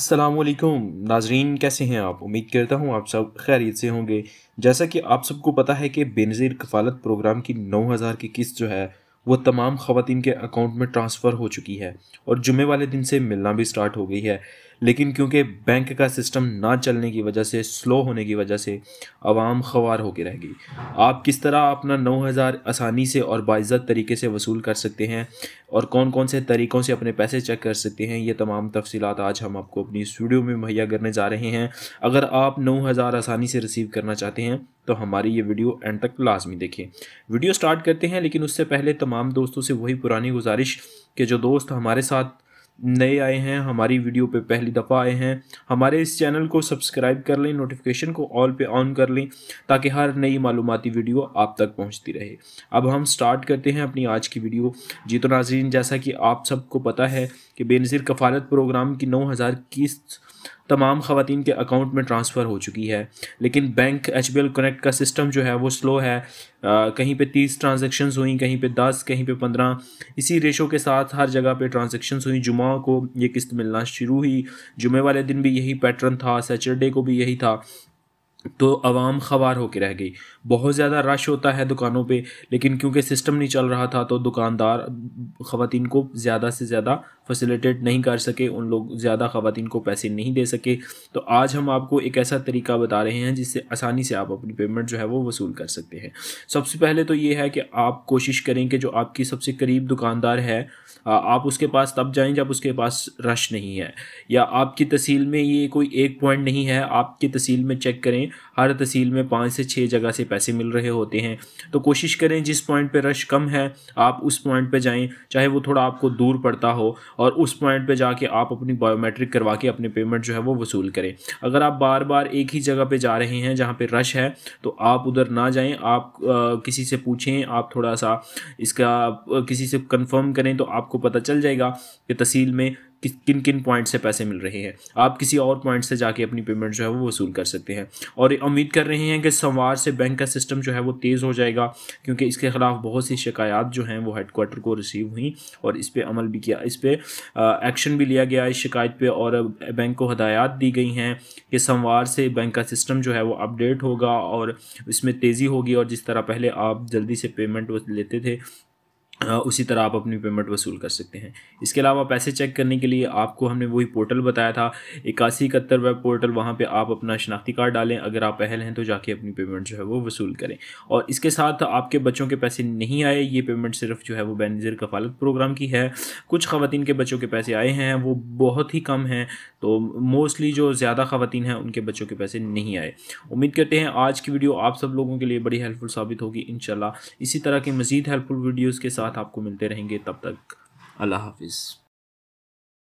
असलकुम नाजरीन कैसे हैं आप उम्मीद करता हूं आप सब खैरियत से होंगे जैसा कि आप सबको पता है कि बेनज़ीर कफालत प्रोग्राम की नौ हज़ार की किस्त जो है वो तमाम ख़वान के अकाउंट में ट्रांसफ़र हो चुकी है और जुमे वाले दिन से मिलना भी स्टार्ट हो गई है लेकिन क्योंकि बैंक का सिस्टम ना चलने की वजह से स्लो होने की वजह से आवाम खवार होकर रह गई आप किस तरह अपना नौ हज़ार आसानी से और बाइज़त तरीके से वसूल कर सकते हैं और कौन कौन से तरीक़ों से अपने पैसे चेक कर सकते हैं ये तमाम तफसीत आज हम आपको अपनी स्टूडियो में मुहैया करने जा रहे हैं अगर आप नौ हज़ार आसानी से रिसीव करना चाहते हैं तो हमारी ये वीडियो एंड तक लाजमी देखें वीडियो स्टार्ट करते हैं लेकिन उससे पहले तमाम दोस्तों से वही पुरानी गुजारिश कि जो दोस्त हमारे साथ नए आए हैं हमारी वीडियो पे पहली दफ़ा आए हैं हमारे इस चैनल को सब्सक्राइब कर लें नोटिफिकेशन को ऑल पे ऑन कर लें ताकि हर नई मालूमती वीडियो आप तक पहुंचती रहे अब हम स्टार्ट करते हैं अपनी आज की वीडियो जी तो नाजरीन जैसा कि आप सबको पता है कि बेनज़ीर कफालत प्रोग्राम की नौ हज़ार तमाम खातन के अकाउंट में ट्रांसफ़र हो चुकी है लेकिन बैंक एच कनेक्ट का सिस्टम जो है वो स्लो है आ, कहीं पे तीस ट्रांजेक्शन्स हुई कहीं पे दस कहीं पे पंद्रह इसी रेशो के साथ हर जगह पे ट्रांजेक्शन्स हुई जुमा को ये किस्त मिलना शुरू हुई जुमे वाले दिन भी यही पैटर्न था सैटरडे को भी यही था तो आवाम खबार होकर रह गई बहुत ज़्यादा रश होता है दुकानों पे लेकिन क्योंकि सिस्टम नहीं चल रहा था तो दुकानदार ख़वान को ज़्यादा से ज़्यादा फैसिलिटेट नहीं कर सके उन लोग ज़्यादा ख़वान को पैसे नहीं दे सके तो आज हम आपको एक ऐसा तरीका बता रहे हैं जिससे आसानी से आप अपनी पेमेंट जो है वो वसूल कर सकते हैं सबसे पहले तो ये है कि आप कोशिश करें कि जो आपकी सबसे करीब दुकानदार है आप उसके पास तब जाएं जब उसके पास रश नहीं है या आपकी तहसील में ये कोई एक पॉइंट नहीं है आपकी तहसील में चेक करें हर तहसील में पाँच से छः जगह से पैसे मिल रहे होते हैं तो कोशिश करें जिस पॉइंट पे रश कम है आप उस पॉइंट पे जाएं चाहे वो थोड़ा आपको दूर पड़ता हो और उस पॉइंट पे जाके आप अपनी बायोमेट्रिक करवा के अपने पेमेंट जो है वो वसूल करें अगर आप बार बार एक ही जगह पे जा रहे हैं जहाँ पे रश है तो आप उधर ना जाएं आप आ, किसी से पूछें आप थोड़ा सा इसका आ, किसी से कंफर्म करें तो आपको पता चल जाएगा कि तहसील में किस किन किन पॉइंट से पैसे मिल रहे हैं आप किसी और पॉइंट से जाके अपनी पेमेंट जो है वो वसूल कर सकते हैं और उम्मीद कर रहे हैं कि सोमवार से बैंक का सिस्टम जो है वो तेज़ हो जाएगा क्योंकि इसके ख़िलाफ़ बहुत सी शिकायत जो हैं वो हेडकोार्टर को रिसीव हुई और इस पर अमल भी किया इस पर एक्शन भी लिया गया इस शिकायत पर और बैंक को हदायत दी गई हैं कि सोमवार से बैंक का सिस्टम जो है वो अपडेट होगा और इसमें तेज़ी होगी और जिस तरह पहले आप जल्दी से पेमेंट लेते थे हाँ, उसी तरह आप अपनी पेमेंट वसूल कर सकते हैं इसके अलावा पैसे चेक करने के लिए आपको हमने वही पोर्टल बताया था इक्यासी इकहत्तर वेब पोर्टल वहाँ पे आप अपना शनाख्ती कार्ड डालें अगर आप पहल हैं तो जाके अपनी पेमेंट जो है वो वसूल करें और इसके साथ आपके बच्चों के पैसे नहीं आए ये पेमेंट सिर्फ जो है वो बेनज़र कफालत प्रोग्राम की है कुछ ख़वान के बच्चों के पैसे आए हैं वो बहुत ही कम हैं तो मोस्टली जो ज़्यादा ख़वान हैं उनके बच्चों के पैसे नहीं आए उम्मीद करते हैं आज की वीडियो आप सब लोगों के लिए बड़ी हेल्पफुल साबित होगी इन इसी तरह की मज़ीद हेल्पफुल वीडियोज़ के साथ साथ आपको मिलते रहेंगे तब तक अल्लाह हाफिज़